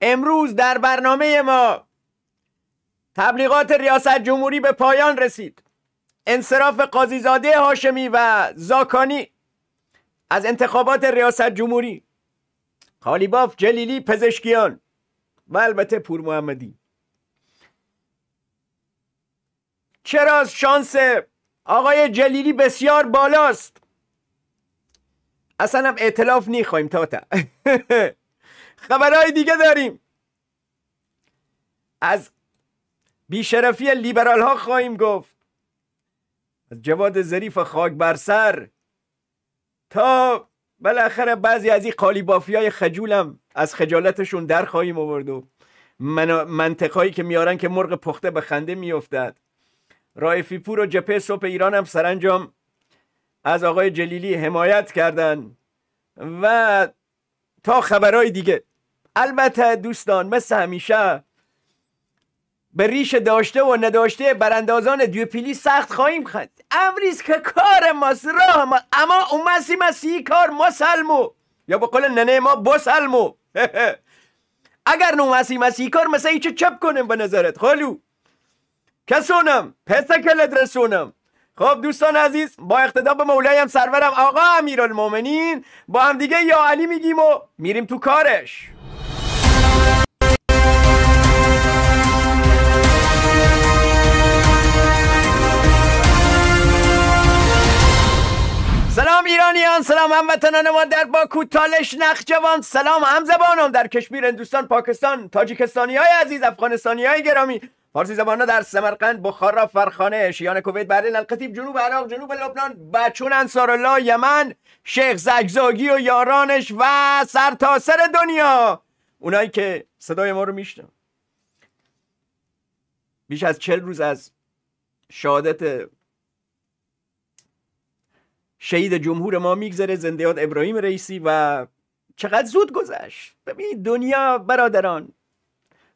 امروز در برنامه ما تبلیغات ریاست جمهوری به پایان رسید انصراف قاضیزاده هاشمی و زاکانی از انتخابات ریاست جمهوری خالیباف جلیلی پزشکیان و البته پور محمدی چرا شانس آقای جلیلی بسیار بالاست اصلا هم اعتلاف تا تا خبرهای دیگه داریم از بیشرفی لیبرال ها خواهیم گفت از جواد ظریف خاک بر سر تا بالاخره بعضی از این قالیبافی های خجولم از خجالتشون در خواهیم آورد و منطقهایی که میارن که مرغ پخته به خنده میافتد رایفی پور و جپه صبح ایران هم سرانجام از آقای جلیلی حمایت کردن و تا خبرهای دیگه البته دوستان مثل همیشه به ریش داشته و نداشته براندازان دیوپیلی سخت خواهیم خند امریز که کار ماست راه ما اما اون مسی کار ما سلمو یا به قول ننه ما بسلمو اگر نومسی مسی کار مثل ایچه چپ کنیم به نظرت خالو کسونم پسکلت رسونم خب دوستان عزیز با اقتدا به مولایم سرورم آقا امیرالمومنین با هم دیگه یا علی میگیم و میریم تو کارش سلام هموطنان ما در باکو تالش نخجوان سلام هم زبانم در کشمیر هندوستان پاکستان تاجیکستانی های عزیز افغانستانی های گرامی فارسی زبان در سمرقند بخارا فرخانه شیان کویت بحرین القطیب جنوب عراق جنوب لبنان بچون انصار الله یمن شیخ زگزاگی و یارانش و سرتاسر سر دنیا اونایی که صدای ما رو میشنم بیش از چل روز از شهادت شهید جمهور ما میگذره یاد ابراهیم رئیسی و چقدر زود گذشت ببینید دنیا برادران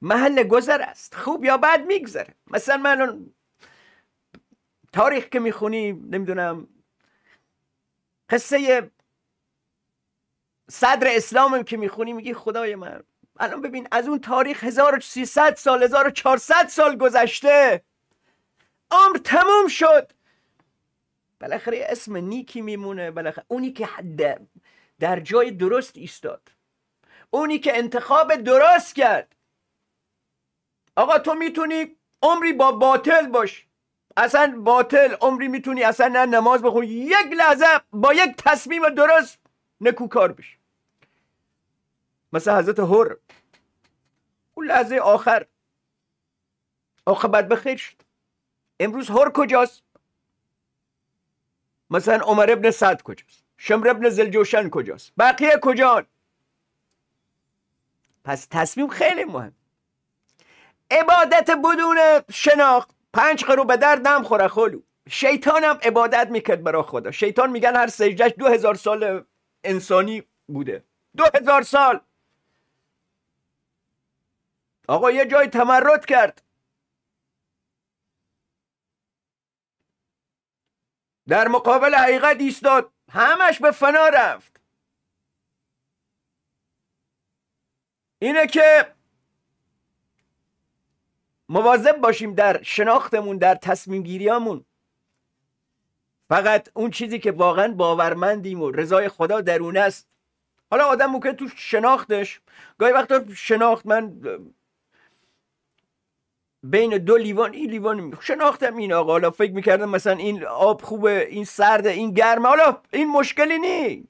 محل گذر است خوب یا بد میگذره مثلا من تاریخ که میخونی نمیدونم قصه صدر اسلام که میخونی میگی خدای من الان ببین از اون تاریخ 1300 سال 1400 سال گذشته عمر تموم شد بالاخره اسم نیکی میمونه بالاخره اونی که حد در جای درست ایستاد اونی که انتخاب درست کرد آقا تو میتونی عمری با باطل باش اصلا باطل عمری میتونی اصلا نه نماز بخون یک لحظه با یک تصمیم درست نکوکار بشی مثل حضرت هر اون لحظه آخر آخه به بخیر شد امروز هر کجاست مثلا عمر ابن سعد کجاست شمر ابن زلجوشن کجاست بقیه کجان پس تصمیم خیلی مهم عبادت بدون شناخت پنج قرو به درد نمخوره خوره خلو شیطان هم عبادت میکرد برا خدا شیطان میگن هر سجدش دو هزار سال انسانی بوده دو هزار سال آقا یه جای تمرد کرد در مقابل حقیقت ایستاد همش به فنا رفت اینه که مواظب باشیم در شناختمون در تصمیم فقط اون چیزی که واقعا باورمندیم و رضای خدا درون است حالا آدم ممکن تو شناختش گاهی وقتا شناخت من بین دو لیوان این لیوان شناختم این آقا حالا فکر میکردم مثلا این آب خوبه این سرده این گرمه حالا این مشکلی نی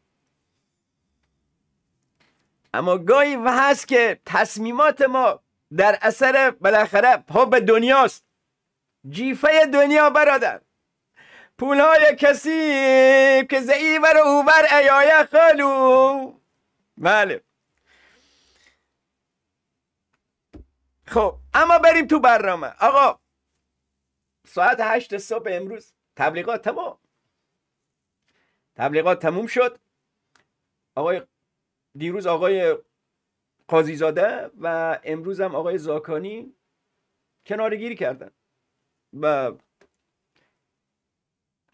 اما گاهی و هست که تصمیمات ما در اثر بالاخره به دنیاست جیفه دنیا برادر پولهای کسی که زعی بر اوبر ایای خالو بله خب اما بریم تو برنامه آقا ساعت هشت صبح امروز تبلیغات تمام تبلیغات تموم شد آقای دیروز آقای قاضیزاده و امروز هم آقای زاکانی کنارگیری کردن و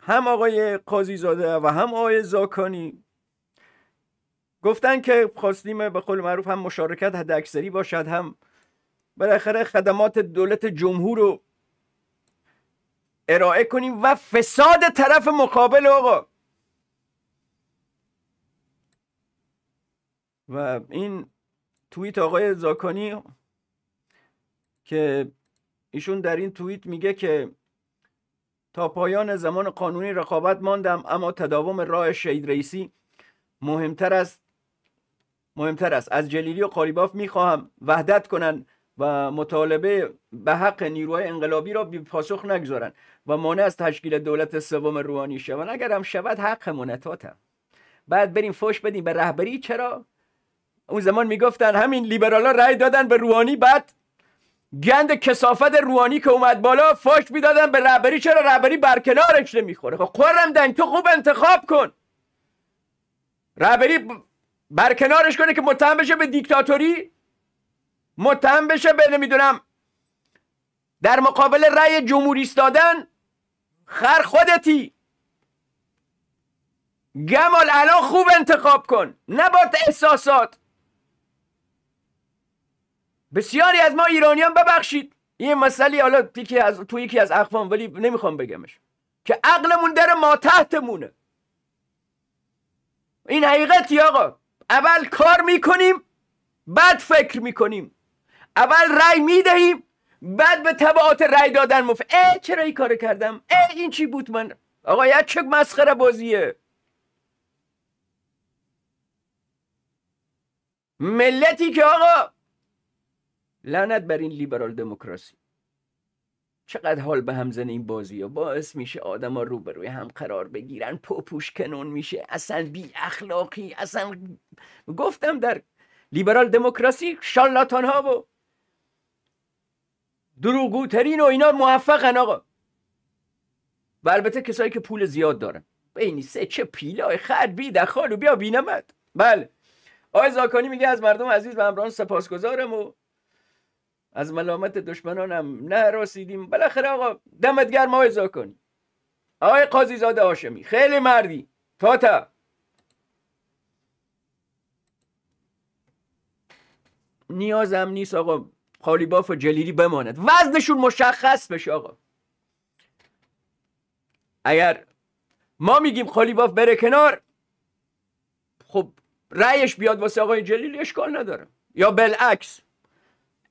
هم آقای قاضیزاده و هم آقای زاکانی گفتن که خواستیم به قول معروف هم مشارکت حد اکثری باشد هم بالاخره خدمات دولت جمهور رو ارائه کنیم و فساد طرف مقابل آقا و این توییت آقای زاکانی که ایشون در این توییت میگه که تا پایان زمان قانونی رقابت ماندم اما تداوم راه شهید رئیسی مهمتر است مهمتر است از جلیلی و قالیباف میخواهم وحدت کنند و مطالبه به حق نیروهای انقلابی را بی پاسخ نگذارن و مانع از تشکیل دولت سوم روحانی شوند اگر هم شود حق منتاتم بعد بریم فوش بدیم به رهبری چرا اون زمان میگفتن همین ها رأی دادن به روحانی بعد گند کسافت روحانی که اومد بالا فاش میدادن به رهبری چرا رهبری برکنارش نمیخوره خب قرم دنگ تو خوب انتخاب کن رهبری برکنارش کنه که متهم بشه به دیکتاتوری متهم بشه به نمیدونم در مقابل رأی جمهوری ایستادن خر خودتی گمال الان خوب انتخاب کن نه با احساسات بسیاری از ما ایرانیان ببخشید این مسئله حالا یکی از تو یکی از اخوان ولی نمیخوام بگمش که عقلمون در ما تحتمونه این حقیقتی آقا اول کار میکنیم بعد فکر میکنیم اول رای میدهیم بعد به تبعات رای دادن مف ای چرا این کار کردم ای این چی بود من آقا یه چه مسخره بازیه ملتی که آقا لعنت بر این لیبرال دموکراسی چقدر حال به هم زن این بازی ها باعث میشه آدما رو به روی هم قرار بگیرن پوپوش کنون میشه اصلا بی اخلاقی اصلا گفتم در لیبرال دموکراسی شالاتان ها و دروغگوترین و اینا موفقن آقا و البته کسایی که پول زیاد دارن بینی سه چه پیلای خر بی و بیا بینمت بله آقای زاکانی میگه از مردم عزیز و سپاس سپاسگزارم و از ملامت دشمنانم نه راسیدیم بالاخره آقا دمت گرم آقای زاکانی آقای قاضی زاده هاشمی خیلی مردی تا. نیازم نیست آقا قالیباف و جلیلی بماند وزنشون مشخص بشه آقا اگر ما میگیم قالیباف بره کنار خب رأیش بیاد واسه آقای جلیلی اشکال نداره یا بالعکس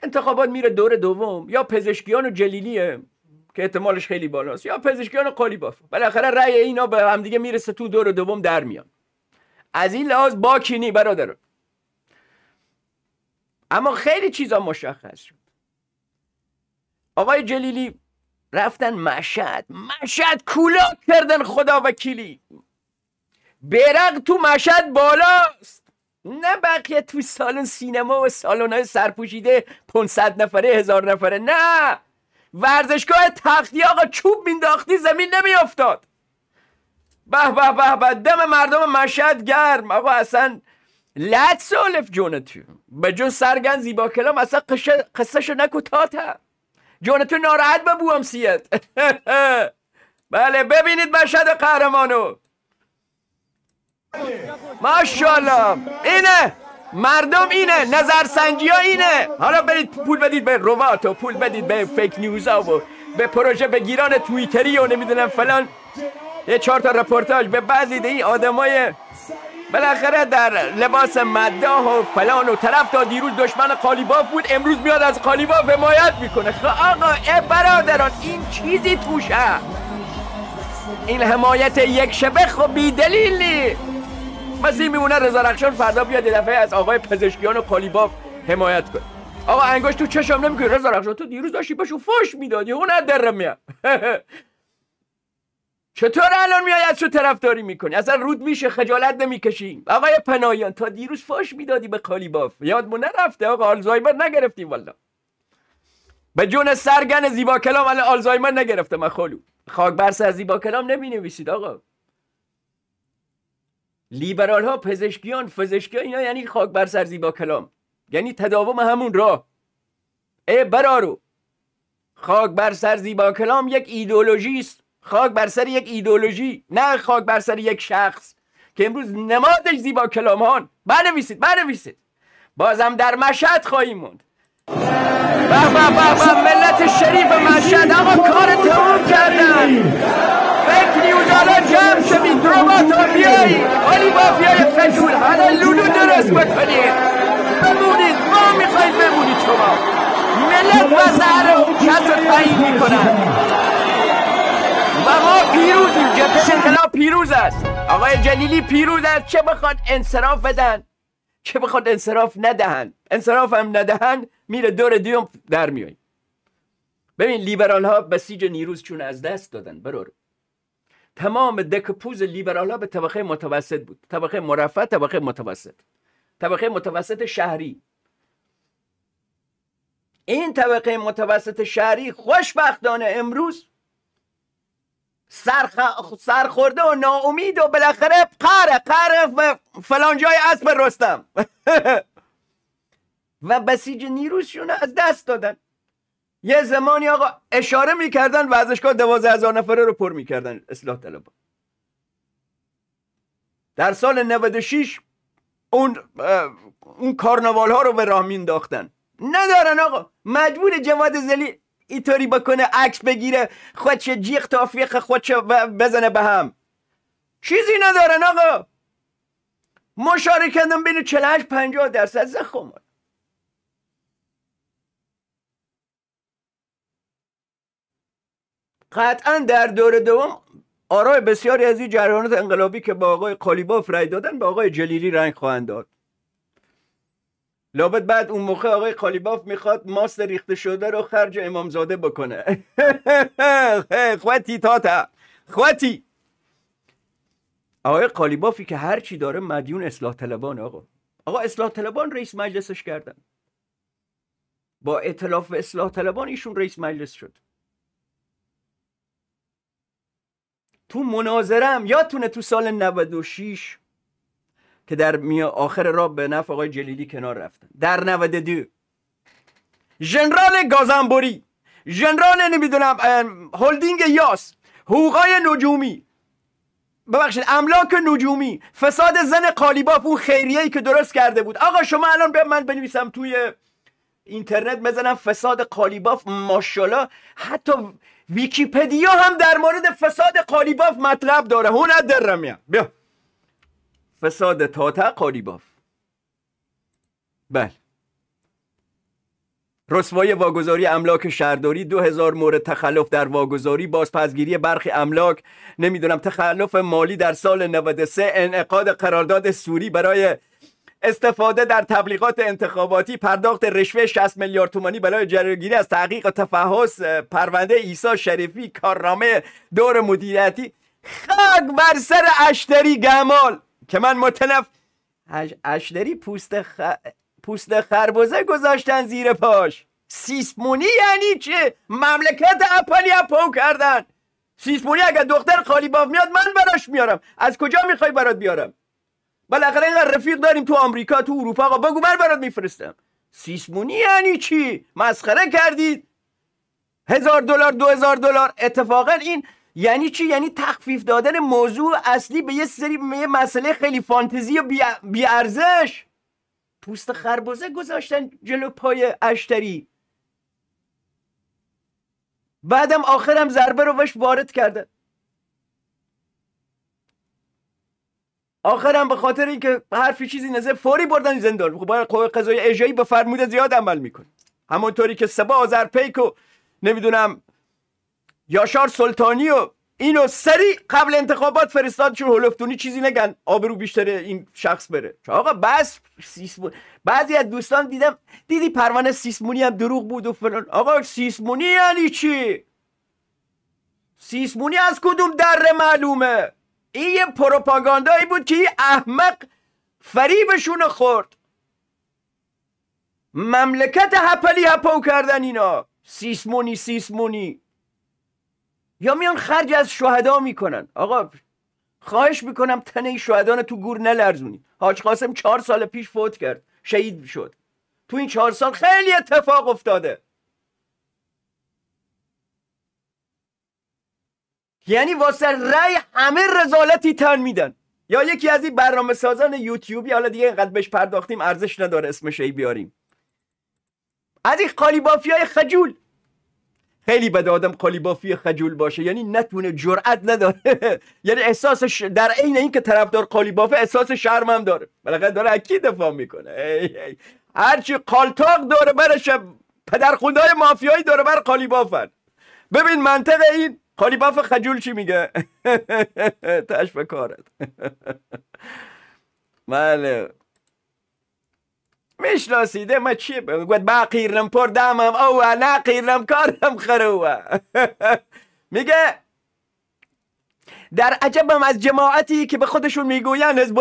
انتخابات میره دور دوم یا پزشکیان و جلیلیه که احتمالش خیلی بالاست یا پزشکیان و قالیباف بالاخره رأی اینا به همدیگه میرسه تو دور دوم در میان از این لحاظ باکینی برادران اما خیلی چیزا مشخص شد آقای جلیلی رفتن مشهد مشهد کولاک کردن خدا وکیلی برق تو مشهد بالاست نه بقیه تو سالن سینما و سالن های سرپوشیده 500 نفره هزار نفره نه ورزشگاه تختی آقا چوب مینداختی زمین نمیافتاد به به به به دم مردم مشهد گرم آقا اصلا لا تسولف جونتو جون سرگن زیبا کلام اصلا قصهشو نکو تا جونتو ناراحت به بوام سیت بله ببینید مشهد قهرمانو ماشاءالله اینه مردم اینه سنجی ها اینه حالا برید پول بدید به روات و پول بدید به فیک نیوز ها و به پروژه به گیران توییتری و نمیدونم فلان یه چهار تا رپورتاج به بعضی این آدمای بالاخره در لباس مداح و فلان و طرف تا دیروز دشمن قالیباف بود امروز میاد از قالیباف حمایت میکنه خب آقا اه برادران این چیزی توشه این حمایت یک شبه خب بیدلیلی بس این میمونه رضا رخشان فردا بیاد یه دفعه از آقای پزشکیان و قالیباف حمایت کنه آقا انگشت تو چشم نمیکنی رضا تو دیروز داشتی باشو فش میدادی اون در میاد چطور الان میای از تو طرفداری میکنی اصلا رود میشه خجالت نمیکشی آقای پنایان تا دیروز فاش میدادی به باف یادمون نرفته آقا آلزایمر نگرفتیم والا به جون سرگن زیبا کلام الان آلزایمر نگرفته من خالو خاک بر سر زیبا کلام نمی نویسید آقا لیبرال ها پزشکیان پزشکی اینا یعنی خاک بر سر زیبا کلام یعنی تداوم همون راه ای برارو خاک بر سر زیبا کلام یک ایدئولوژی است خاک بر سر یک ایدولوژی نه خاک بر سر یک شخص که امروز نمادش زیبا کلامان بنویسید بنویسید بازم در مشهد خواهیم موند به به ملت شریف مشهد اما کار تموم کردن فکر نیوز حالا جمع شوید ها بیایید حالی مافیای فجول حالا لولو درست بکنید بمونید ما میخواید بمونید شما ملت و زهر کس رو تعیین میکنن و ما پیروزیم جبهه انقلاب پیروز است آقای جلیلی پیروز است چه بخواد انصراف بدن چه بخواد انصراف ندهن انصراف هم ندهند میره دور دیوم در میایم ببین لیبرال ها بسیج نیروز چون از دست دادن برور تمام دک پوز لیبرال ها به طبقه متوسط بود طبقه مرفه طبقه متوسط طبقه متوسط شهری این طبقه متوسط شهری خوشبختانه امروز سرخورده و ناامید و بالاخره قره قره فلان جای اسب رستم و بسیج نیروشون از دست دادن یه زمانی آقا اشاره میکردن ورزشگاه دوازده هزار نفره رو پر میکردن اصلاح طلبا در سال 96 اون اون کارناوال ها رو به راه مینداختن ندارن آقا مجبور جواد زلی ایطوری بکنه عکس بگیره خودش جیغ تافیق خودش بزنه به هم چیزی ندارن آقا مشارکتم بین 48 50 درصد زخم قطعا در دور دوم آرای بسیاری از این جریانات انقلابی که با آقای قالیباف رای دادن به آقای جلیلی رنگ خواهند داد لابد بعد اون موقع آقای قالیباف میخواد ماست ریخته شده رو خرج امامزاده بکنه خواتی تاتا خواتی آقای قالیبافی که هرچی داره مدیون اصلاح طلبان آقا آقا اصلاح طلبان رئیس مجلسش کردن با اطلاف اصلاح طلبان ایشون رئیس مجلس شد تو مناظرم یادتونه تو سال 96 که در می آخر را به نفع آقای جلیلی کنار رفتن در 92 ژنرال گازنبوری ژنرال نمیدونم هلدینگ یاس حقوقای نجومی ببخشید املاک نجومی فساد زن قالیباف اون خیریه که درست کرده بود آقا شما الان به من بنویسم توی اینترنت بزنم فساد قالیباف ماشاءالله حتی ویکیپدیا هم در مورد فساد قالیباف مطلب داره در درم بیا فساد تاتع قالیباف بله رسوای واگذاری املاک شهرداری دو هزار مورد تخلف در واگذاری بازپسگیری برخی املاک نمیدونم تخلف مالی در سال 93 انعقاد قرارداد سوری برای استفاده در تبلیغات انتخاباتی پرداخت رشوه 60 میلیارد تومانی برای جلوگیری از تحقیق تفحص پرونده عیسی شریفی کارنامه دور مدیریتی خاک بر سر اشتری گمال که من متنف اش اشدری پوست خ... پوست خربزه گذاشتن زیر پاش سیسمونی یعنی چه مملکت اپلی اپو کردن سیسمونی اگر دختر خالی باف میاد من براش میارم از کجا میخوای برات بیارم بالاخره اینقدر رفیق داریم تو آمریکا تو اروپا آقا بگو من برات میفرستم سیسمونی یعنی چی مسخره کردید هزار دلار دو هزار دلار اتفاقا این یعنی چی یعنی تخفیف دادن موضوع اصلی به یه سری یه مسئله خیلی فانتزی و بیارزش پوست خربزه گذاشتن جلو پای اشتری بعدم آخرم ضربه رو بهش وارد کردن آخرم به خاطر اینکه حرفی چیزی نزه فوری بردن زندان خب باید قوه قضایی اجایی به فرمود زیاد عمل میکنه همونطوری که سبا آزرپیک و نمیدونم یاشار سلطانی و اینو سری قبل انتخابات فرستاد چون هلفتونی چیزی نگن آبرو بیشتره این شخص بره آقا بس بعضی از دوستان دیدم دیدی پروانه سیسمونی هم دروغ بود و فلان آقا سیسمونی یعنی چی سیسمونی از کدوم در معلومه این یه پروپاگاندایی بود که احمق فریبشون خورد مملکت هپلی هپو کردن اینا سیسمونی سیسمونی یا میان خرج از شهدا میکنن آقا خواهش میکنم تنه شهدان تو گور نلرزونی حاج قاسم چهار سال پیش فوت کرد شهید شد تو این چهار سال خیلی اتفاق افتاده یعنی واسه رأی همه رزالتی تن میدن یا یکی از این برنامه سازان یوتیوبی حالا دیگه اینقدر بهش پرداختیم ارزش نداره اسمش ای بیاریم از این بافی های خجول خیلی بد آدم قالیبافی خجول باشه یعنی نتونه جرأت نداره یعنی احساس در عین اینکه طرفدار قالیبافه احساس شرم هم داره بالاخره داره کی دفاع میکنه هرچی قالتاق داره برش پدر خدای مافیایی داره بر قالیبافن ببین منطق این قالیباف خجول چی میگه تش به کارت بله میشناسیده ده ما چی گفت با قیرم پر دمم او نه قیرم کارم خروه میگه در عجبم از جماعتی که به خودشون میگویند حزب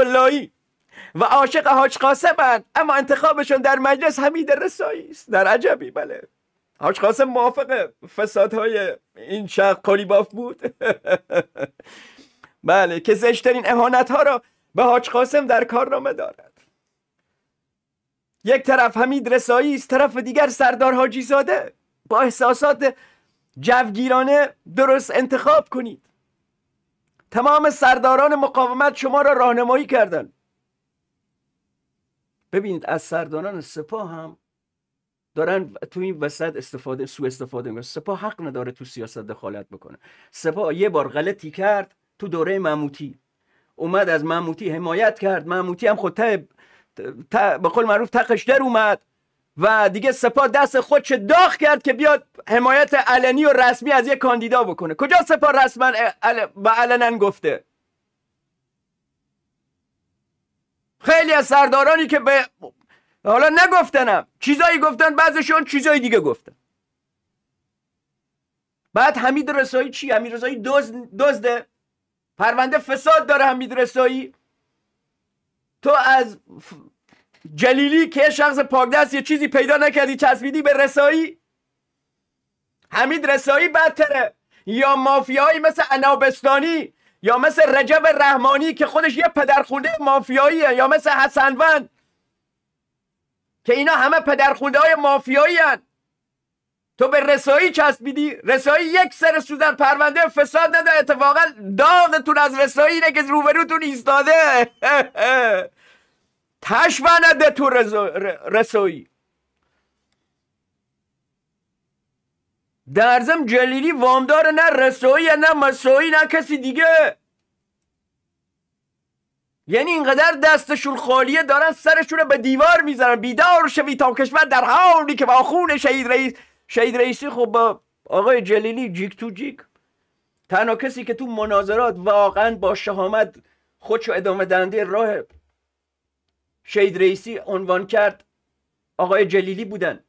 و عاشق حاج قاسمن اما انتخابشون در مجلس حمید رسایی است در عجبی بله حاج قاسم موافق فسادهای این قلی باف بود بله که زشترین اهانت ها را به حاج قاسم در کارنامه دارد یک طرف حمید رسایی است طرف دیگر سردار حاجی زاده با احساسات جوگیرانه درست انتخاب کنید تمام سرداران مقاومت شما را راهنمایی کردند ببینید از سرداران سپاه هم دارن تو این وسط استفاده سو استفاده میکنن سپاه حق نداره تو سیاست دخالت بکنه سپاه یه بار غلطی کرد تو دوره مموتی اومد از معموتی حمایت کرد معموتی هم خود به قول معروف تقش در اومد و دیگه سپاه دست خودش داغ کرد که بیاد حمایت علنی و رسمی از یک کاندیدا بکنه کجا سپاه رسما به علنا گفته خیلی از سردارانی که به حالا نگفتنم چیزایی گفتن بعضشون چیزای دیگه گفتن بعد حمید رسایی چی؟ حمید رسایی دزده پرونده فساد داره حمید رسایی تو از جلیلی که شخص پاکدست یه چیزی پیدا نکردی چسبیدی به رسایی حمید رسایی بدتره یا مافیایی مثل انابستانی یا مثل رجب رحمانی که خودش یه پدرخونده مافیاییه یا مثل حسنوند که اینا همه پدرخونده های مافیایی هن. تو به رسایی چسبیدی رسایی یک سر سوزن پرونده فساد نده اتفاقا داغتون از رسایی اینه که روبروتون ایستاده ده تو رسایی درزم جلیلی وامدار نه رسایی نه مسایی نه کسی دیگه یعنی اینقدر دستشون خالیه دارن سرشون به دیوار میزنن بیدار شوی تا کشور در حالی که با خون شهید رئیس شهید رئیسی خب با آقای جلیلی جیک تو جیک تنها کسی که تو مناظرات واقعا با شهامت خودشو ادامه دنده راه شهید رئیسی عنوان کرد آقای جلیلی بودن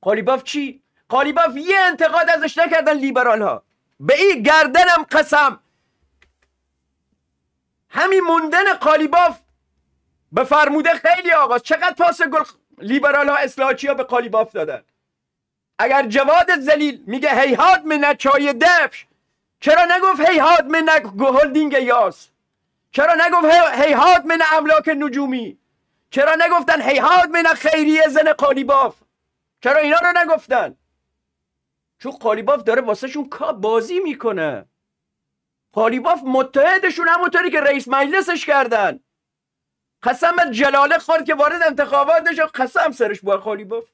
قالیباف چی؟ قالیباف یه انتقاد ازش نکردن لیبرال ها به این گردنم قسم همین موندن قالیباف به فرموده خیلی آقاست چقدر پاس گل لیبرال ها ها به قالیباف دادن اگر جواد زلیل میگه هیهاد من چای دفش چرا نگفت هیهاد من هلدینگ یاس چرا نگفت هیهاد من املاک نجومی چرا نگفتن هیهاد من خیریه زن قالیباف چرا اینا رو نگفتن چون قالیباف داره واسهشون کا بازی میکنه قالیباف متحدشون همونطوری که رئیس مجلسش کردن قسم جلاله خورد که وارد انتخابات نشه قسم سرش با خالی بافت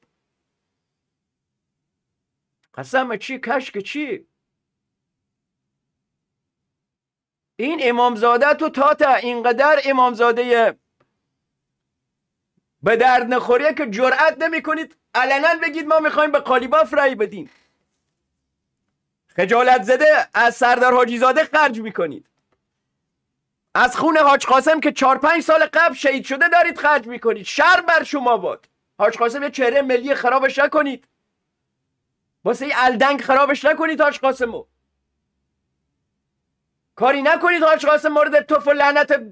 قسم چی که چی این امامزاده تو تا اینقدر امامزاده به درد نخوریه که جرأت نمی کنید علنا بگید ما میخوایم به قالیباف رای بدیم خجالت زده از سردار حاجی زاده خرج میکنید از خون حاج قاسم که چهار پنج سال قبل شهید شده دارید خرج میکنید شر بر شما باد حاج قاسم یه چهره ملی خرابش نکنید واسه ای الدنگ خرابش نکنید حاج قاسمو کاری نکنید حاج قاسم مورد توف و لعنت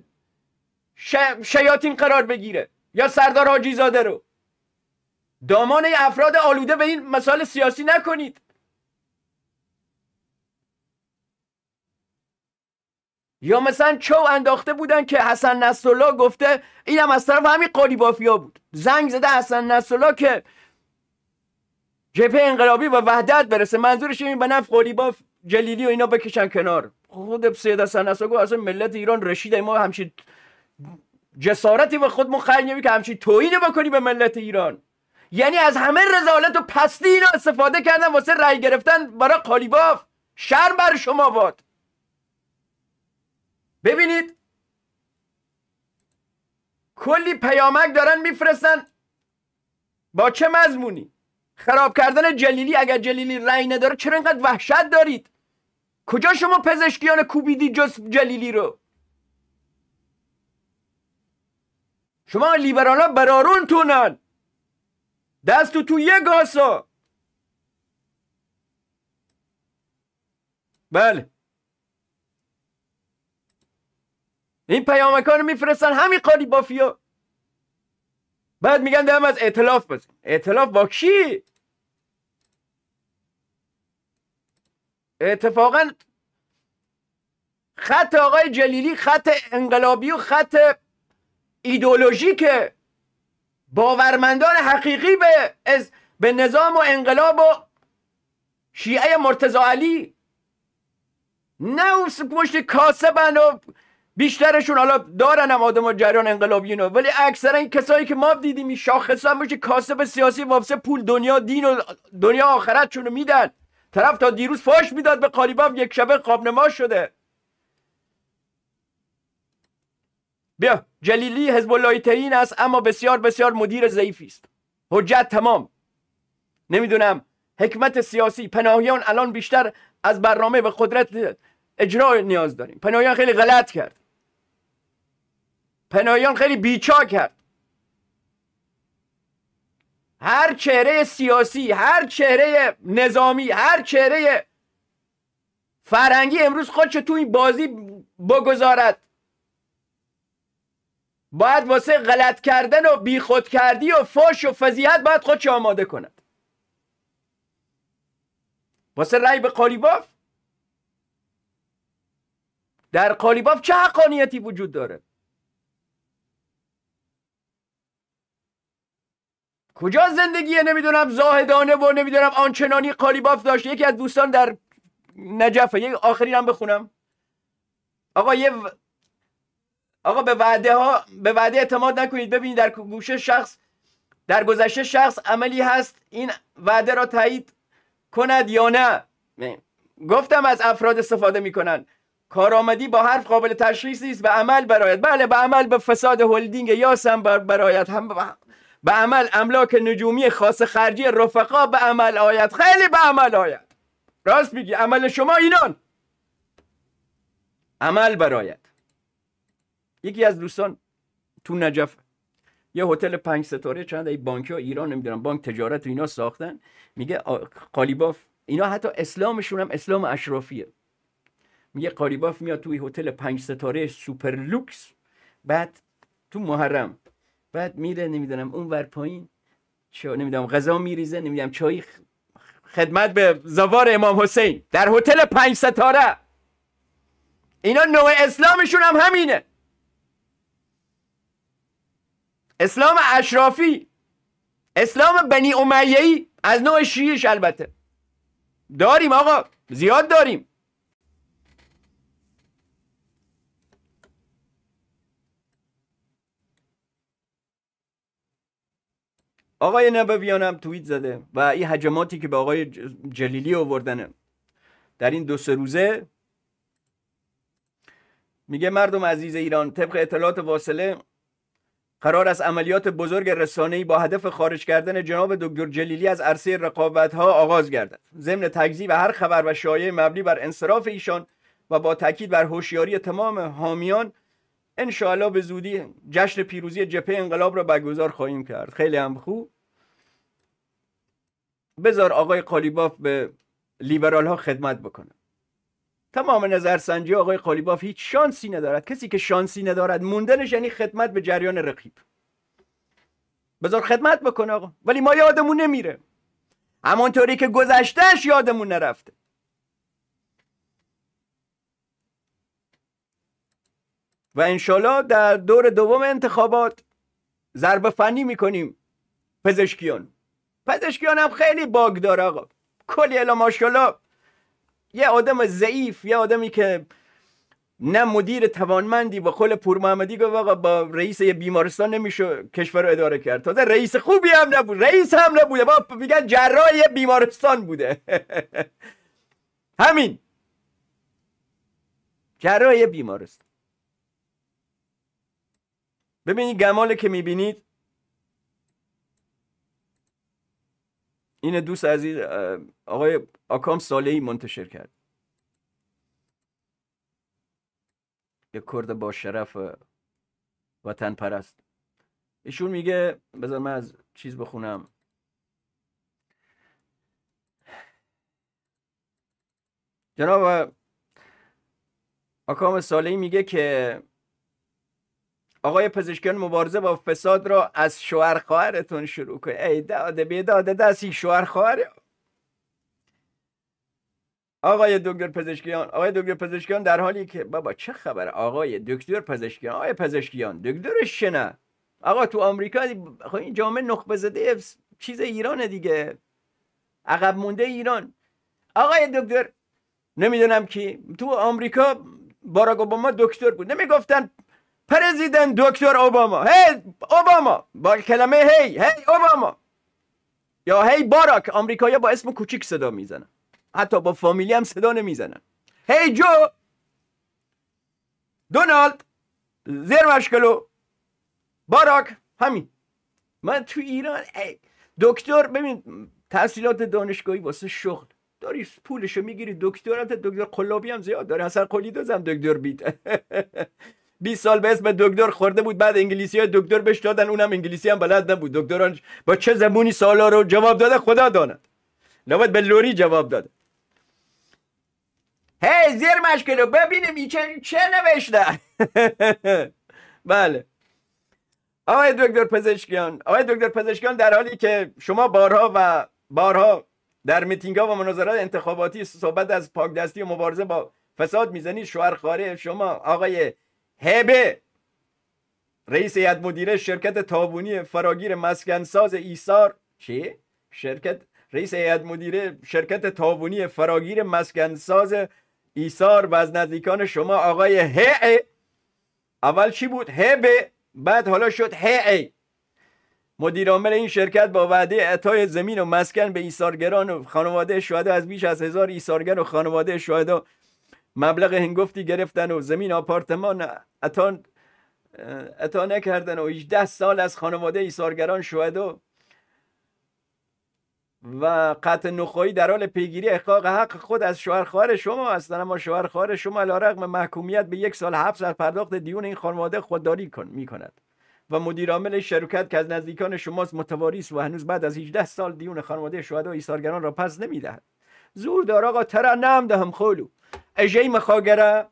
شیاطین قرار بگیره یا سردار حاجی زاده رو دامان افراد آلوده به این مسائل سیاسی نکنید یا مثلا چو انداخته بودن که حسن نصرالله گفته هم از طرف همین قالیبافیا بود زنگ زده حسن نصرالله که جبهه انقلابی و وحدت برسه منظورش این به نفع قالیباف جلیلی و اینا بکشن کنار خود سید حسن گفت اصلا ملت ایران رشیده ما همچین جسارتی به خودمون نمی که همچین توهین بکنی به ملت ایران یعنی از همه رزالت و پستی اینا استفاده کردن واسه رأی گرفتن برای قالیباف شر بر شما باد ببینید کلی پیامک دارن میفرستن با چه مضمونی خراب کردن جلیلی اگر جلیلی رأی نداره چرا اینقدر وحشت دارید کجا شما پزشکیان کوبیدی جز جلیلی رو شما لیبرالا برارون تونن دست تو تو یه گاسا بله این پیامک رو میفرستن همین قالی بافیا بعد میگن دارم از اعتلاف بزن اعتلاف با کی اتفاقا خط آقای جلیلی خط انقلابی و خط که باورمندان حقیقی به از به نظام و انقلاب و شیعه مرتضا علی نه اون پشت کاسبن و بیشترشون حالا دارنم آدم جریان اینا ولی اکثرا این کسایی که ما دیدیم شاخص هم باشه کاسب سیاسی وابسه پول دنیا دین و دنیا آخرتشون رو میدن طرف تا دیروز فاش میداد به قالیباف یک شبه قابنما شده بیا جلیلی حزب الله است اما بسیار بسیار مدیر ضعیفی است حجت تمام نمیدونم حکمت سیاسی پناهیان الان بیشتر از برنامه به قدرت اجرا نیاز داریم پناهیان خیلی غلط کرد پناهیان خیلی بیچا کرد هر چهره سیاسی هر چهره نظامی هر چهره فرنگی امروز خودشو تو این بازی بگذارد باید واسه غلط کردن و بیخود کردی و فاش و فضیحت باید خودشو آماده کند واسه رای به قالیباف در قالیباف چه حقانیتی وجود داره کجا زندگیه نمیدونم زاهدانه و نمیدونم آنچنانی قالیباف داشت یکی از دوستان در نجفه یک آخرین هم بخونم آقا یه آقا به وعده ها به وعده اعتماد نکنید ببینید در گوشه شخص در گذشته شخص عملی هست این وعده را تایید کند یا نه گفتم از افراد استفاده میکنن کارآمدی با حرف قابل تشخیص نیست به عمل برایت بله به عمل به فساد هلدینگ یاسم بر برایت هم به عمل املاک نجومی خاص خرجی رفقا به عمل آید خیلی به عمل آید راست میگی عمل شما اینان عمل براید یکی از دوستان تو نجف یه هتل پنج ستاره چند ای بانکی ها ایران نمیدونم بانک تجارت و اینا ساختن میگه قالیباف اینا حتی اسلامشون هم اسلام اشرافیه میگه قالیباف میاد توی هتل پنج ستاره سوپر لوکس بعد تو محرم بعد میره نمیدونم اون ور پایین چه نمیدونم غذا میریزه نمیدونم چای خدمت به زوار امام حسین در هتل پنج ستاره اینا نوع اسلامشون هم همینه اسلام اشرافی اسلام بنی ای از نوع شیعش البته داریم آقا زیاد داریم آقای نبویان هم توییت زده و این حجماتی که به آقای جلیلی آوردنه در این دو سه روزه میگه مردم عزیز ایران طبق اطلاعات واصله قرار از عملیات بزرگ رسانه‌ای با هدف خارج کردن جناب دکتر جلیلی از عرصه رقابت ها آغاز گردد ضمن تکذیب هر خبر و شایعه مبنی بر انصراف ایشان و با تاکید بر هوشیاری تمام حامیان انشاءالله به زودی جشن پیروزی جپه انقلاب را برگزار خواهیم کرد خیلی هم خوب بذار آقای قالیباف به لیبرال ها خدمت بکنه تمام نظرسنجی آقای قالیباف هیچ شانسی ندارد کسی که شانسی ندارد موندنش یعنی خدمت به جریان رقیب بذار خدمت بکنه آقا ولی ما یادمون نمیره همانطوری که گذشتهش یادمون نرفته و انشالله در دور دوم انتخابات ضرب فنی میکنیم پزشکیان پزشکیان هم خیلی باگ داره آقا کلی الا ماشالله یه آدم ضعیف یه آدمی که نه مدیر توانمندی با خل پور محمدی گفت آقا با رئیس یه بیمارستان نمیشه کشور رو اداره کرد تازه رئیس خوبی هم نبود رئیس هم نبوده با میگن جراح بیمارستان بوده همین جراح بیمارستان ببینید گمال که میبینید این دوست عزیز آقای آکام سالهی منتشر کرد یک کرد با شرف وطن پرست ایشون میگه بذار من از چیز بخونم جناب آکام سالهی میگه که آقای پزشکیان مبارزه با فساد را از شوهر خواهرتون شروع کنید ای داده بی داده دستی شوهر خواهر آقای دکتر پزشکیان آقای دکتر پزشکیان در حالی که بابا چه خبر آقای دکتر پزشکیان آقای پزشکیان دکتر شنه آقا تو آمریکا خب این جامعه نخبه زده چیز ایران دیگه عقب مونده ایران آقای دکتر نمیدونم کی تو آمریکا باراک اوباما دکتر بود نمیگفتن پرزیدنت دکتر اوباما هی اوباما با کلمه هی هی اوباما یا هی باراک آمریکایی با اسم کوچیک صدا میزنن حتی با فامیلی هم صدا نمیزنن هی جو دونالد زیر مشکلو باراک همین من تو ایران دکتر ببین تحصیلات دانشگاهی واسه شغل داری پولشو میگیری دکترات دکتر قلابی هم زیاد داره حسن قلی دازم دکتر بیت 20 سال به اسم دکتر خورده بود بعد انگلیسی های دکتر بهش دادن اونم انگلیسی هم بلد نبود دکتران با چه زبونی سالا رو جواب داده خدا داند نباید به لوری جواب داده هی زیر مشکلو ببینیم چه, چه نوشته بله آقای دکتر پزشکیان آقای دکتر پزشکیان در حالی که شما بارها و بارها در میتینگ ها و مناظرات انتخاباتی صحبت از پاکدستی و مبارزه با فساد میزنید شوهر شما آقای هبه رئیس هیئت مدیره شرکت تابونی فراگیر مسکنساز ایسار چی؟ شرکت رئیس هیئت مدیره شرکت تابونی فراگیر مسکنساز ایثار و از نزدیکان شما آقای هه اول چی بود هبه بعد حالا شد هه عامل این شرکت با وعده اعطای زمین و مسکن به ایثارگران و خانواده شهدا از بیش از هزار ایثارگر و خانواده شهدا مبلغ هنگفتی گرفتن و زمین آپارتمان عطا کردن نکردن و 18 سال از خانواده ایسارگران شهدا و قطع نخواهی در حال پیگیری احقاق حق خود از شوهر شما هستن اما شوهر خواهر شما علیرغم محکومیت به یک سال حبس از پرداخت دیون این خانواده خودداری کن می کند و عامل شرکت که از نزدیکان شماست متواریس و هنوز بعد از 18 سال دیون خانواده شهدا و ایثارگران را پس نمیدهد زور دار آقا ترنم دهم اجی مخاگره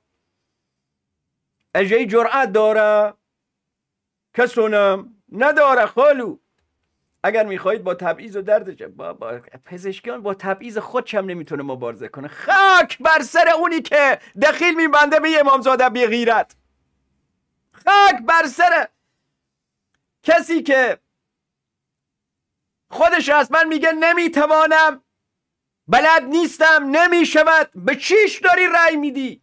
اجی جرأت داره کسونم نداره خالو اگر میخواهید با تبعیض و دردش بابا پزشکیان با تبعیض خود نمیتونه مبارزه کنه خاک بر سر اونی که دخیل میبنده به امامزاده بی غیرت خاک بر سر کسی که خودش رسما میگه نمیتوانم بلد نیستم نمیشود به چیش داری رأی میدی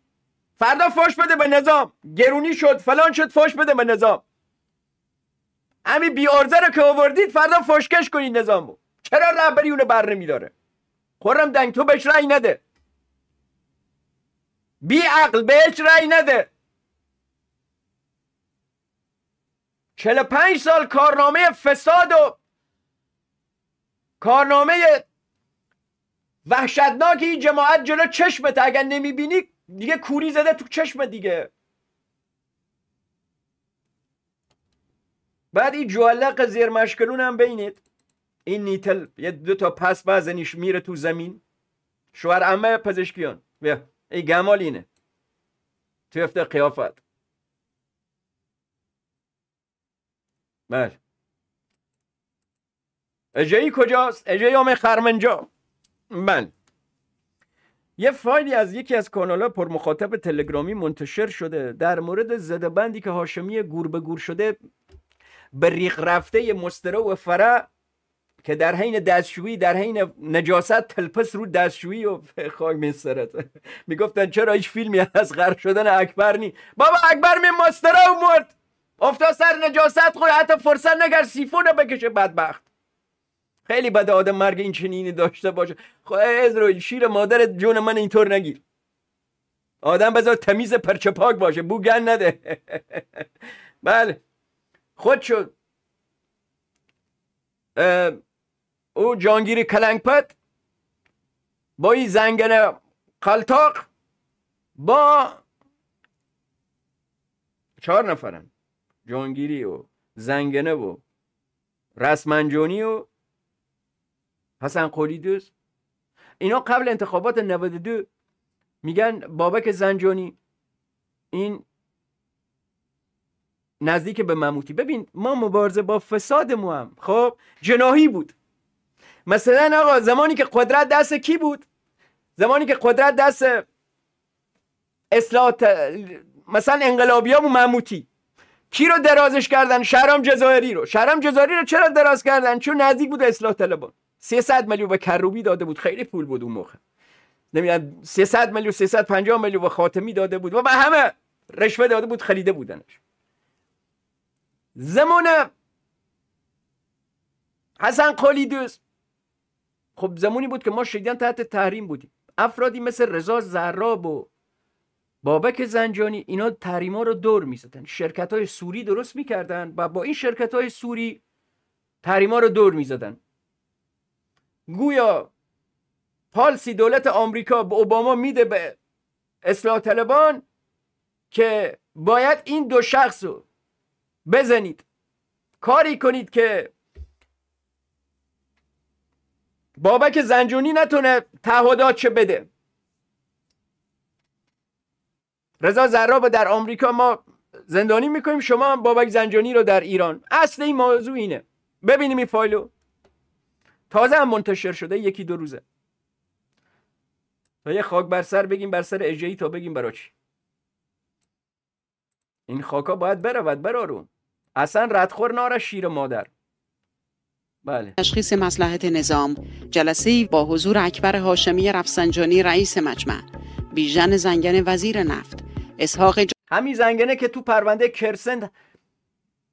فردا فاش بده به نظام گرونی شد فلان شد فاش بده به نظام همین بی رو که آوردید فردا فاشکش کنید رو چرا رهبری اونو بر نمیداره خورم دنگ تو بهش رأی نده بی عقل بهش رأی نده 45 سال کارنامه فساد و کارنامه وحشتناک این جماعت جلو چشمت اگر نمیبینی دیگه کوری زده تو چشم دیگه بعد این جوالق زیر مشکلون هم بینید این نیتل یه دو تا پس بزنیش میره تو زمین شوهر امه پزشکیان بیا ای گمال اینه تو افته قیافت بله اجایی کجاست؟ اجهی همه خرمنجا من بله. یه فایلی از یکی از ها پر مخاطب تلگرامی منتشر شده در مورد زده بندی که هاشمی گور به گور شده به ریخ رفته مستره و فرع که در حین دستشویی در حین نجاست تلپس رو دستشویی و خاک می میگفتن چرا هیچ فیلمی از غرق شدن اکبر نی بابا اکبر می مستره و مرد افتا سر نجاست خود حتی فرصت نگر سیفون بکشه بدبخت خیلی بد آدم مرگ این چنینی داشته باشه خب روی شیر مادر جون من اینطور نگیر آدم بذار تمیز پرچه پاک باشه بوگن نده بله خود شد او کلنگ پت با این زنگن قلتاق با چهار نفرن جانگیری و زنگنه و رسمنجونی و حسن دوست اینا قبل انتخابات 92 میگن بابک زنجانی این نزدیک به مموتی ببین ما مبارزه با فساد مو هم خب جناهی بود مثلا آقا زمانی که قدرت دست کی بود زمانی که قدرت دست اصلاح مثلا انقلابیامو مموتی کی رو درازش کردن شهرام جزائری رو شهرام جزائری رو چرا دراز کردن چون نزدیک بود اصلاح طلبان 300 میلیون به کروبی داده بود خیلی پول بود اون موقع نمیدن 300 میلیون 350 میلیون به خاتمی داده بود و به همه رشوه داده بود خریده بودنش زمان حسن دوست خب زمانی بود که ما شدیدن تحت تحریم بودیم افرادی مثل رضا زراب و بابک زنجانی اینا تحریما رو دور میزدن شرکت های سوری درست میکردن و با این شرکت های سوری تحریما رو دور میزدن گویا پالسی دولت آمریکا به اوباما میده به اصلاح طلبان که باید این دو شخص رو بزنید کاری کنید که بابک زنجونی نتونه تعهدات چه بده رضا زراب در آمریکا ما زندانی میکنیم شما هم بابک زنجانی رو در ایران اصل این موضوع اینه ببینیم این فایلو تازه هم منتشر شده یکی دو روزه تا یه خاک بر سر بگیم بر سر اجهی تا بگیم برای چی این خاکا باید برود برارون اصلا ردخور ناره شیر مادر بله. تشخیص مسلحت نظام جلسه با حضور اکبر هاشمی رفسنجانی رئیس مجمع بیژن زنگن وزیر نفت اسحاق ج... همین زنگنه که تو پرونده کرسند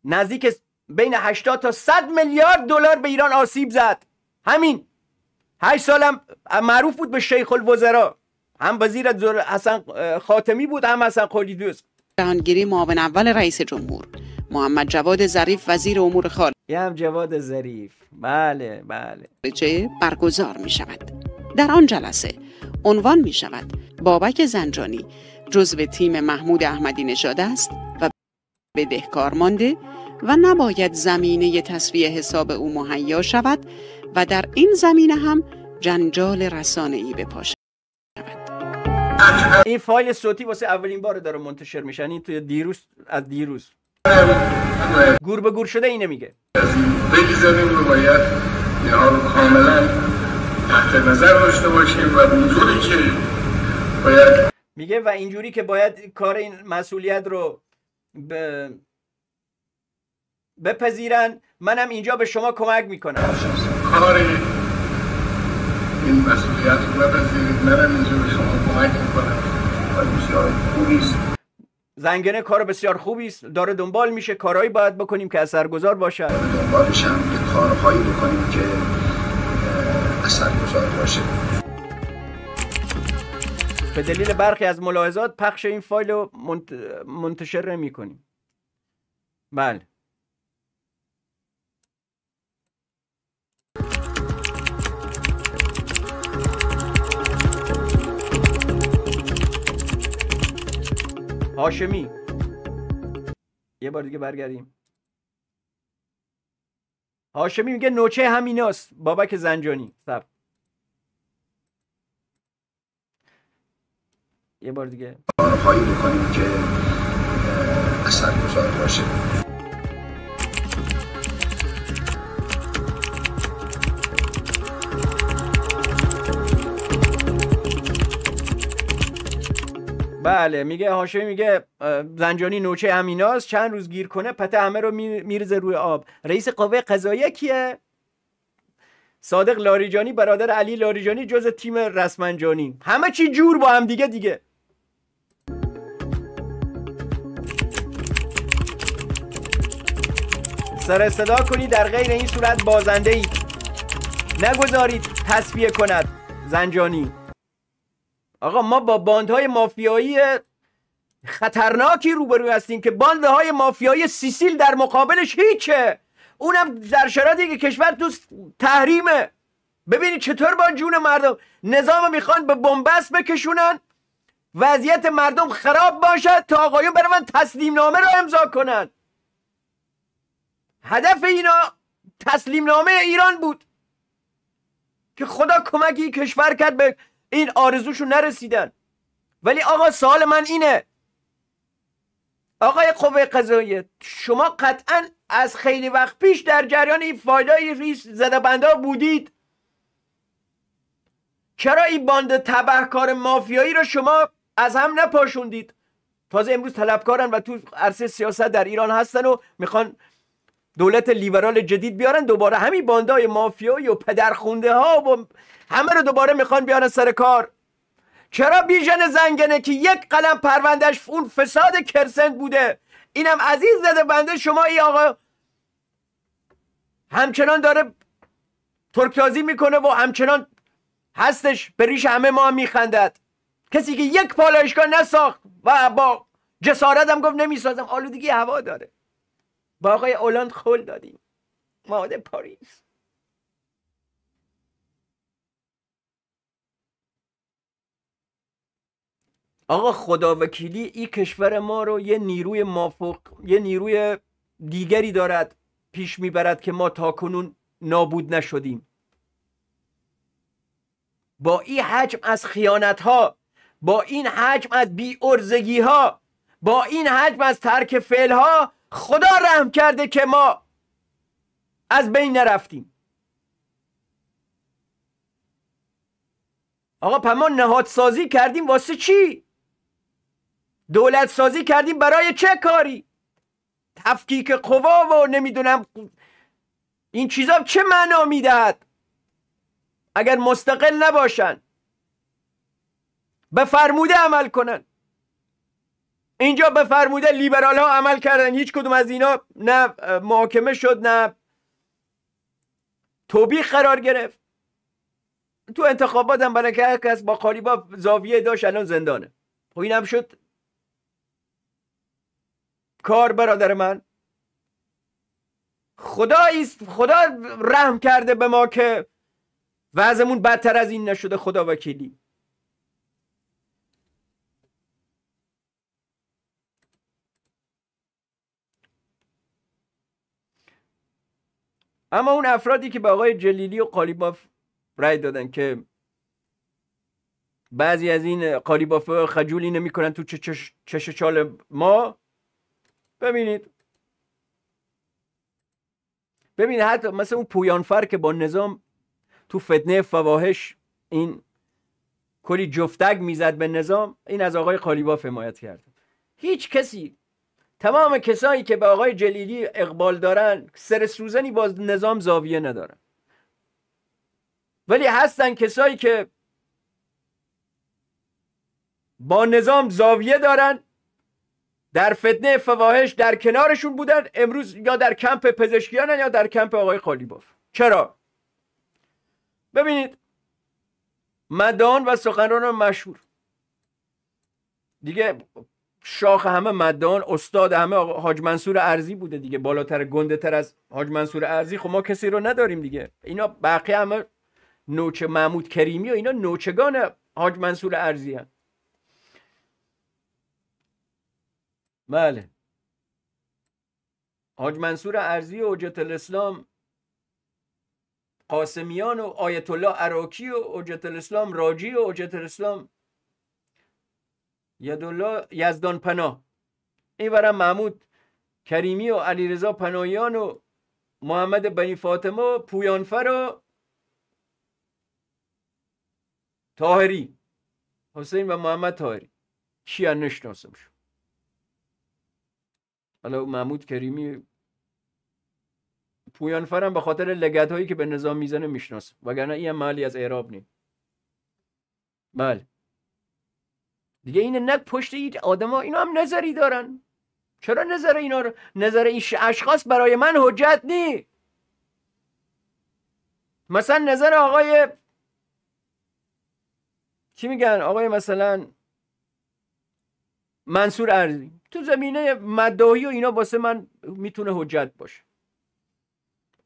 نزدیک بین 80 تا 100 میلیارد دلار به ایران آسیب زد همین هشت سالم معروف بود به شیخ الوزرا هم وزیر حسن خاتمی بود هم حسن خالی دوست جهانگیری معاون اول رئیس جمهور محمد جواد ظریف وزیر امور خارجه هم جواد ظریف بله بله چه برگزار می شود در آن جلسه عنوان می شود بابک زنجانی جزو تیم محمود احمدی نژاد است و بدهکار مانده و نباید زمینه تصویه حساب او مهیا شود و در این زمینه هم جنجال رسانه ای پا این فایل صوتی واسه اولین بار داره منتشر میشن یعنی این توی دیروز از دیروز گور به گور شده اینه میگه تحت نظر باشیم و میگه و اینجوری که باید کار این مسئولیت رو ب... بپذیرن منم اینجا به شما کمک میکنم بردارید این مسئولیت رو بپذیرید منم اینجا به شما کمک میکنم و بسیار خوبیست زنگنه کار بسیار خوبی است داره دنبال میشه کارهایی باید بکنیم که اثرگذار باشد دنبالش هم کارهایی بکنیم که اثرگذار باشه به دلیل برخی از ملاحظات پخش این فایل رو منتشر نمی کنیم بله هاشمی یه بار دیگه برگردیم هاشمی میگه نوچه همیناست بابک زنجانی سب یه بار دیگه میکنیم که باشه بله میگه هاشمی میگه زنجانی نوچه امیناز چند روز گیر کنه پته همه رو میرزه روی آب رئیس قوه قضاییه کیه صادق لاریجانی برادر علی لاریجانی جز تیم رسمنجانی همه چی جور با هم دیگه دیگه سر صدا کنی در غیر این صورت بازنده نگذارید تصفیه کند زنجانی آقا ما با باندهای مافیایی خطرناکی روبرو هستیم که باندهای مافیایی سیسیل در مقابلش هیچه اونم در شرایطی که کشور تو تحریمه ببینید چطور با جون مردم نظام میخوان به بنبست بکشونن وضعیت مردم خراب باشد تا آقایون من تسلیم نامه را امضا کنن هدف اینا تسلیم نامه ایران بود که خدا کمکی کشور کرد به این آرزوشو نرسیدن ولی آقا سال من اینه آقای قوه قضایی... شما قطعا از خیلی وقت پیش در جریان این ای ریس زده بنده بودید چرا این باند تبهکار مافیایی را شما از هم نپاشوندید تازه امروز طلبکارن و تو عرصه سیاست در ایران هستن و میخوان دولت لیبرال جدید بیارن دوباره همین باندای مافیایی و پدرخونده ها و همه رو دوباره میخوان بیان سر کار چرا بیژن زنگنه که یک قلم پروندهش اون فساد کرسنت بوده اینم عزیز زده بنده شما ای آقا همچنان داره ترکتازی میکنه و همچنان هستش به ریش همه ما هم میخندد کسی که یک پالایشگاه نساخت و با جسارت هم گفت نمیسازم آلودگی هوا داره با آقای اولاند خول دادیم ماده پاریس آقا خداوکیلی این کشور ما رو یه نیروی مافوق یه نیروی دیگری دارد پیش میبرد که ما تا کنون نابود نشدیم با این حجم از خیانت ها با این حجم از بی ها با این حجم از ترک فعل ها خدا رحم کرده که ما از بین نرفتیم آقا پما نهاد سازی کردیم واسه چی؟ دولت سازی کردیم برای چه کاری تفکیک قوا و نمیدونم این چیزا چه معنا میدهد اگر مستقل نباشن به فرموده عمل کنن اینجا به فرموده لیبرال ها عمل کردن هیچ کدوم از اینا نه محاکمه شد نه توبیخ قرار گرفت تو انتخابات هم برای هر کس با قالیباف زاویه داشت الان زندانه خب اینم شد کار برادر من خدا خدا رحم کرده به ما که وضعمون بدتر از این نشده خدا وکیلی اما اون افرادی که به آقای جلیلی و قالیباف رأی دادن که بعضی از این قالیباف خجولی نمیکنن تو چش چال ما ببینید ببینید حتی مثل اون پویانفر که با نظام تو فتنه فواهش این کلی جفتگ میزد به نظام این از آقای قالیباف حمایت کرد هیچ کسی تمام کسایی که به آقای جلیلی اقبال دارن سر سوزنی با نظام زاویه ندارن ولی هستن کسایی که با نظام زاویه دارن در فتنه فواهش در کنارشون بودن امروز یا در کمپ پزشکیان یا در کمپ آقای خالیباف چرا ببینید مدان و سخنران مشهور دیگه شاخ همه مدان استاد همه حاج منصور ارزی بوده دیگه بالاتر گنده تر از حاج منصور ارزی خب ما کسی رو نداریم دیگه اینا بقیه همه نوچه محمود کریمی و اینا نوچگان حاج منصور ارزی هست بله حاج منصور عرضی و حجت الاسلام قاسمیان و آیت الله عراکی و حجت الاسلام راجی و حجت الاسلام یدالله یزدان پناه این برم محمود کریمی و علیرضا پناهیان و محمد بنی فاطمه پویانفر و تاهری حسین و محمد تاهری کیا شد حالا محمود کریمی پویانفرم به خاطر لگت هایی که به نظام میزنه میشناس وگرنه این مالی از اعراب نیم بله دیگه این نک پشت این آدما اینا هم نظری دارن چرا نظر اینا رو نظر این اشخاص برای من حجت نی مثلا نظر آقای چی میگن آقای مثلا منصور ارزی تو زمینه مداهی و اینا واسه من میتونه حجت باشه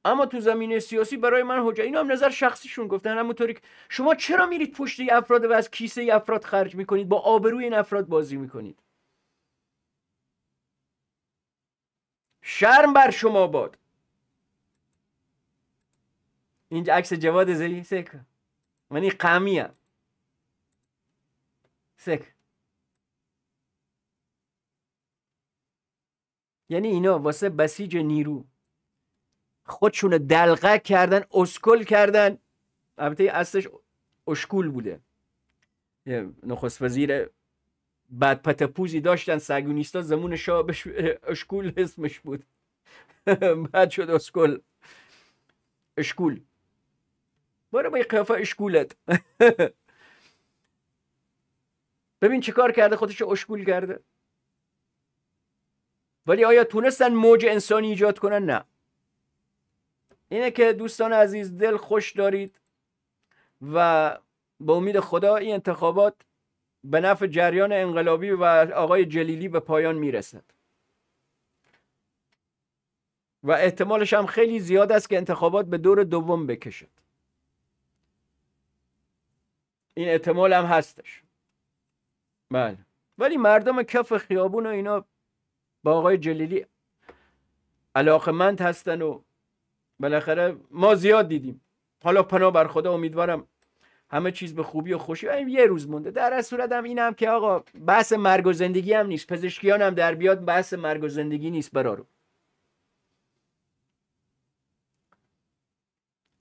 اما تو زمینه سیاسی برای من حجت اینا هم نظر شخصیشون گفتن همونطوری که شما چرا میرید پشت افراد و از کیسه افراد خرج میکنید با آبروی این افراد بازی میکنید شرم بر شما باد اینجا عکس جواد زهی سکه من این قمی هم یعنی اینا واسه بسیج نیرو خودشون دلغه کردن اسکل کردن البته اصلش اشکول بوده نخست وزیر بعد پتپوزی داشتن سگونیستا زمون شاه اشکول اسمش بود بعد شد اسکول. اشکول برو با قیافه اشکولت ببین چیکار کرده خودش اشکول کرده ولی آیا تونستن موج انسانی ایجاد کنن نه اینه که دوستان عزیز دل خوش دارید و به امید خدا این انتخابات به نفع جریان انقلابی و آقای جلیلی به پایان میرسد و احتمالش هم خیلی زیاد است که انتخابات به دور دوم بکشد این احتمال هم هستش بله ولی مردم کف خیابون و اینا با آقای جلیلی علاقمند هستن و بالاخره ما زیاد دیدیم حالا پناه بر خدا امیدوارم همه چیز به خوبی و خوشی این یه روز مونده در از صورت هم اینم که آقا بحث مرگ و زندگی هم نیست پزشکیان هم در بیاد بحث مرگ و زندگی نیست برارو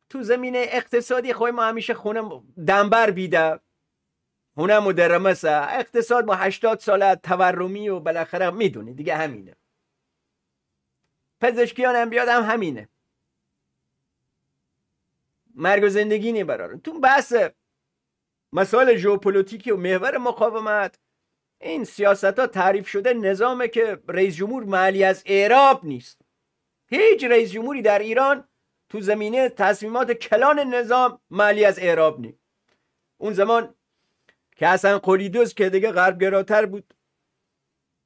تو زمینه اقتصادی خواهی خب ما همیشه خونم دنبر بیده هنم و اقتصاد ما هشتاد سال تورمی و بالاخره میدونی دیگه همینه پزشکیان هم بیادم همینه مرگ و زندگی نی برارن تو بحث مسائل ژئوپلیتیکی و محور مقاومت این سیاست ها تعریف شده نظامه که رئیس جمهور معلی از اعراب نیست هیچ رئیس جمهوری در ایران تو زمینه تصمیمات کلان نظام معلی از اعراب نیست اون زمان که حسن که دیگه غربگراتر بود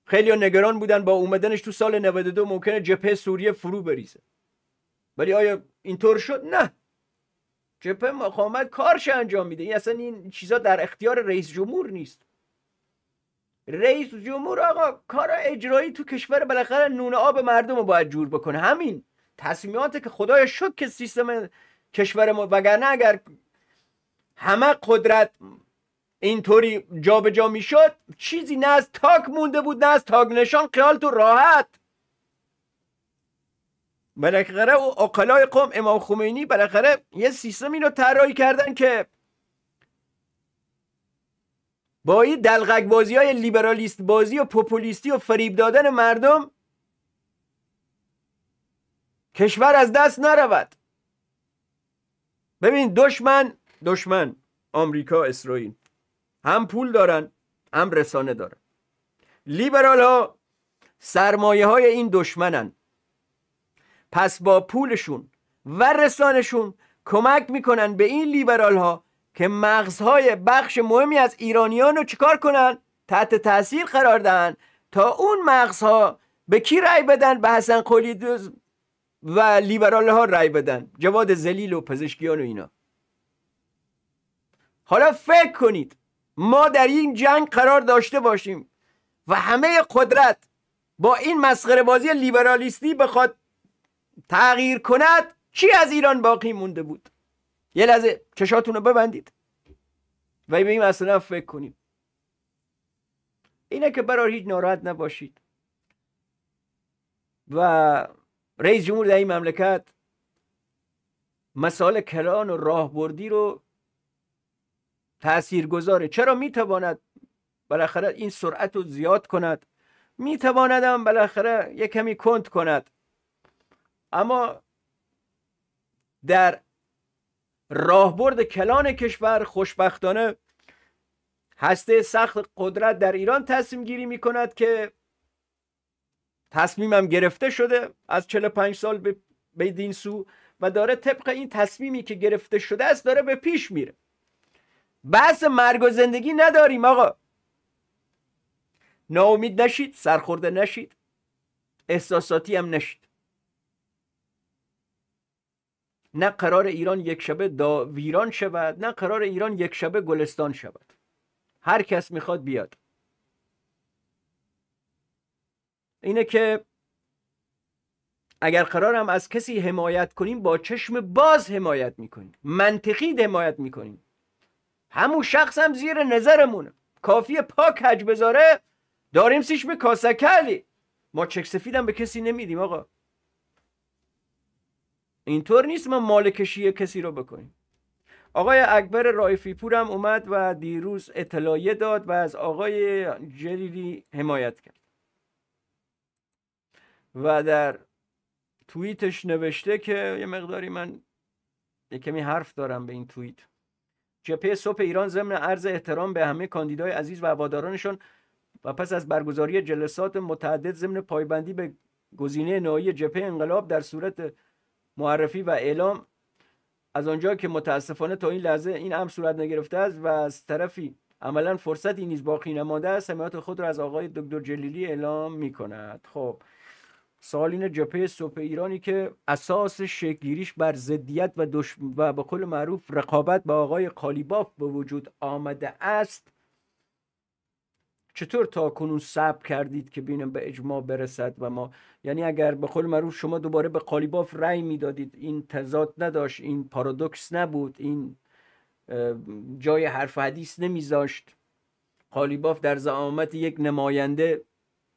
خیلی نگران بودن با اومدنش تو سال 92 ممکنه جبهه سوریه فرو بریزه ولی آیا اینطور شد نه جبهه مقاومت کارش انجام میده این اصلا این چیزا در اختیار رئیس جمهور نیست رئیس جمهور آقا کار اجرایی تو کشور بالاخره نون آب مردم رو باید جور بکنه همین تصمیمات که خدای شد که سیستم کشور ما اگر همه قدرت اینطوری جابجا میشد چیزی نه از تاک مونده بود نه از تاک نشان خیال تو راحت بالاخره او اقلای قوم امام خمینی بالاخره یه سیستمی رو طراحی کردن که با این دلغک بازی های لیبرالیست بازی و پوپولیستی و فریب دادن مردم کشور از دست نرود ببین دشمن دشمن آمریکا اسرائیل هم پول دارن هم رسانه دارن لیبرال ها سرمایه های این دشمنن پس با پولشون و رسانشون کمک میکنن به این لیبرال ها که مغزهای بخش مهمی از ایرانیان رو چیکار کنن تحت تاثیر قرار دهن تا اون مغزها به کی رای بدن به حسن قلیدوز و لیبرال ها رأی بدن جواد زلیل و پزشکیان و اینا حالا فکر کنید ما در این جنگ قرار داشته باشیم و همه قدرت با این مسخره بازی لیبرالیستی بخواد تغییر کند چی از ایران باقی مونده بود یه لحظه چشاتون رو ببندید و به این مسئله فکر کنیم اینه که برای هیچ ناراحت نباشید و رئیس جمهور در این مملکت مسائل کلان و راهبردی رو گذاره چرا میتواند بالاخره این سرعت رو زیاد کند میتواند هم بالاخره یه کمی کند کند اما در راهبرد کلان کشور خوشبختانه هسته سخت قدرت در ایران تصمیم گیری می کند که تصمیمم گرفته شده از 45 سال به دین سو و داره طبق این تصمیمی که گرفته شده است داره به پیش میره بحث مرگ و زندگی نداریم آقا ناامید نشید سرخورده نشید احساساتی هم نشید نه قرار ایران یک شبه دا ویران شود نه قرار ایران یک شبه گلستان شود هر کس میخواد بیاد اینه که اگر قرارم از کسی حمایت کنیم با چشم باز حمایت میکنیم منطقی حمایت میکنیم همون شخص هم زیر نظرمونه کافی پاک حج بذاره داریم سیش به کاسکلی ما چک سفیدم به کسی نمیدیم آقا اینطور نیست ما مالکشی کسی رو بکنیم آقای اکبر رایفی پورم اومد و دیروز اطلاعیه داد و از آقای جلیلی حمایت کرد و در توییتش نوشته که یه مقداری من یه کمی حرف دارم به این توییت جبهه صبح ایران ضمن عرض احترام به همه کاندیدای عزیز و هوادارانشان و پس از برگزاری جلسات متعدد ضمن پایبندی به گزینه نهایی جبهه انقلاب در صورت معرفی و اعلام از آنجا که متاسفانه تا این لحظه این امر صورت نگرفته است و از طرفی عملا فرصتی نیز باقی نمانده است حمایت خود را از آقای دکتر جلیلی اعلام می کند خب سوال اینه جبهه صبح ایرانی که اساس شکلگیریش بر ضدیت و, دش... و به قول معروف رقابت با آقای قالیباف به وجود آمده است چطور تا کنون صبر کردید که بینم به اجماع برسد و ما یعنی اگر به قول معروف شما دوباره به قالیباف رأی میدادید این تضاد نداشت این پارادوکس نبود این جای حرف حدیث نمیذاشت قالیباف در زعامت یک نماینده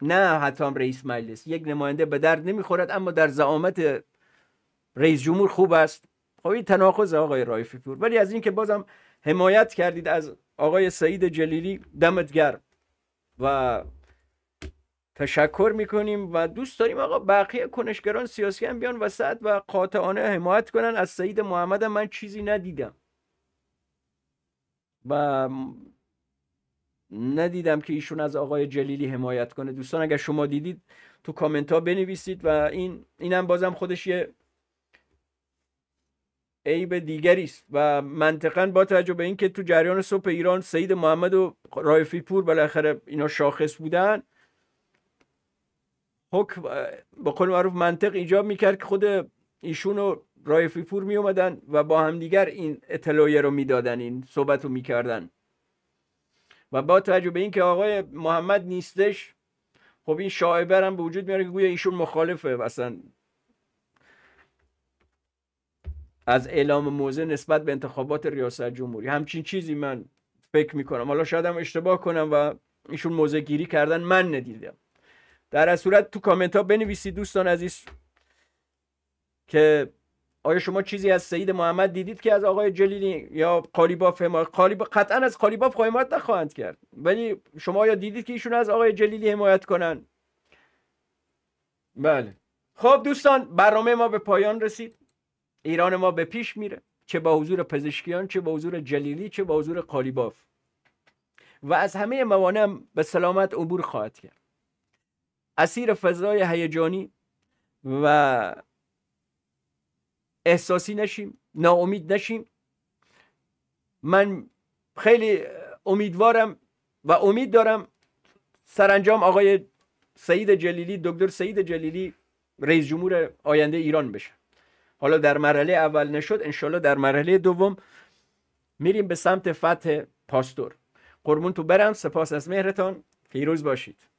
نه هم رئیس مجلس یک نماینده به درد نمیخورد اما در زعامت رئیس جمهور خوب است خب این تناقض آقای رایفی پور ولی از اینکه بازم حمایت کردید از آقای سعید جلیلی دمت گرم و تشکر میکنیم و دوست داریم آقا بقیه کنشگران سیاسی هم بیان وسط و قاطعانه حمایت کنن از سعید محمد من چیزی ندیدم و ندیدم که ایشون از آقای جلیلی حمایت کنه دوستان اگر شما دیدید تو کامنت ها بنویسید و این اینم بازم خودش یه عیب دیگری است و منطقا با توجه به اینکه تو جریان صبح ایران سید محمد و رایفی پور بالاخره اینا شاخص بودن حکم با قول معروف منطق ایجاب میکرد که خود ایشون و رایفی پور می و با همدیگر این اطلاعیه رو میدادن این صحبت رو میکردن و با توجه به اینکه آقای محمد نیستش خب این شاعبه هم به وجود میاره که گویا ایشون مخالفه اصلا از اعلام موزه نسبت به انتخابات ریاست جمهوری همچین چیزی من فکر میکنم حالا شاید هم اشتباه کنم و ایشون موضع گیری کردن من ندیدم در صورت تو کامنت ها بنویسید دوستان عزیز که آیا شما چیزی از سید محمد دیدید که از آقای جلیلی یا قالیباف حمایت قالیبا... قطعا از قالیباف حمایت نخواهند کرد ولی شما آیا دیدید که ایشون از آقای جلیلی حمایت کنن بله خب دوستان برنامه ما به پایان رسید ایران ما به پیش میره چه با حضور پزشکیان چه با حضور جلیلی چه با حضور قالیباف و از همه موانع به سلامت عبور خواهد کرد اسیر فضای هیجانی و احساسی نشیم ناامید نشیم من خیلی امیدوارم و امید دارم سرانجام آقای سعید جلیلی دکتر سعید جلیلی رئیس جمهور آینده ایران بشه حالا در مرحله اول نشد انشالله در مرحله دوم میریم به سمت فتح پاستور قربون تو برم سپاس از مهرتان پیروز باشید